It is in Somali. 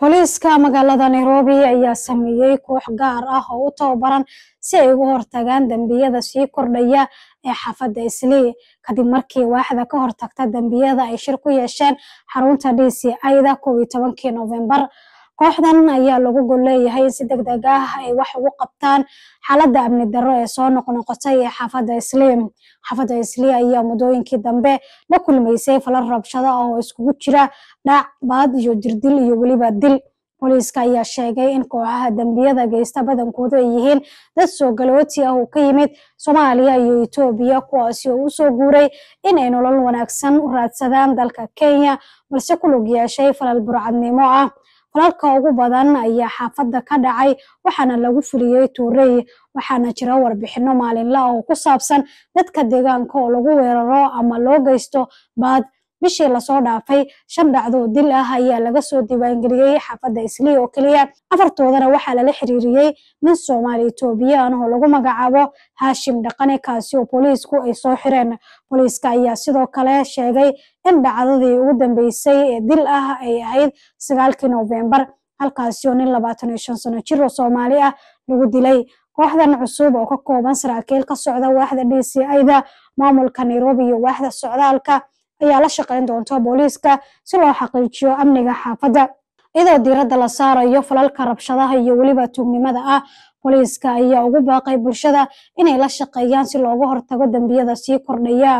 booliiska magaalada nairobi ayaa sameeyey koox gaar ah oo u tababaran si ay uga hortagaan dembiyada sii kordhaya ee xaafadda islii e. kadib markii waaxda ka hortagta dembiyada ay shir ku yeesheen xarunta d c i da kow iyo tobankii novembar kooxdan ayaa lagu golleeyahay in si deg ah ay wax ugu qabtaan xaaladda amni darro ee soo noqnoqotay ee xaafadda isliim xaafadda isliim ayaa muddooyinkii dambe la kulmaysay falal rabshada oo iskugu jira baad iyo dirdil iyo weliba dil booliiska ayaa sheegay in kooxaha dembiyada geysta badankoodu ay yihiin dad soo galooti ah oo ka yimid soomaaliya iyo etoobiya kuwaasi oo usoo guuray inay nolol wanaagsan u raadsadaan dalka kenya balse ku lug yeeshay falal burcadnimo ah falalka ugu badan ayaa xaafadda ka dhacay waxaana lagu fuliyey tuurey waxaana jira warbixino maalinlaha oo ku saabsan dadka deegaanka oo lagu weeraro ama loo geysto baad bishii lasoo dhaafay shan dhacdoo dil ah ayaa laga soo diiwaangeliyey xaafadda islii oo keliya afartoodana waxaa lala xiriiriyey nin soomaali etoobiyaan oo lagu magacaabo haashim dhaqane kaasi oo booliisku ay soo xireen booliiska ayaa sidoo kale sheegay in dhacdadii ugu dambeysay ee dil ah ay ahayd sagaalkii noofembar halkaasi nin labaatan iyo shan sano jir oo soomaali ah lagu dilay kooxdan cusub oo ka kooban saraakiil ka socda waaxda d c i da maamulka nairobi iyo waaxda socdaalka ayaa la shaqeyn doonta booliiska si loo xaqiijiyo amniga xaafadda iyadoo diiradda la saarayo falalka rabshadaha iyo weliba tuugnimada ah booliiska ayaa ugu baaqay bulshada inay la shaqeeyaan si looga hortago dembiyada sii kordhaya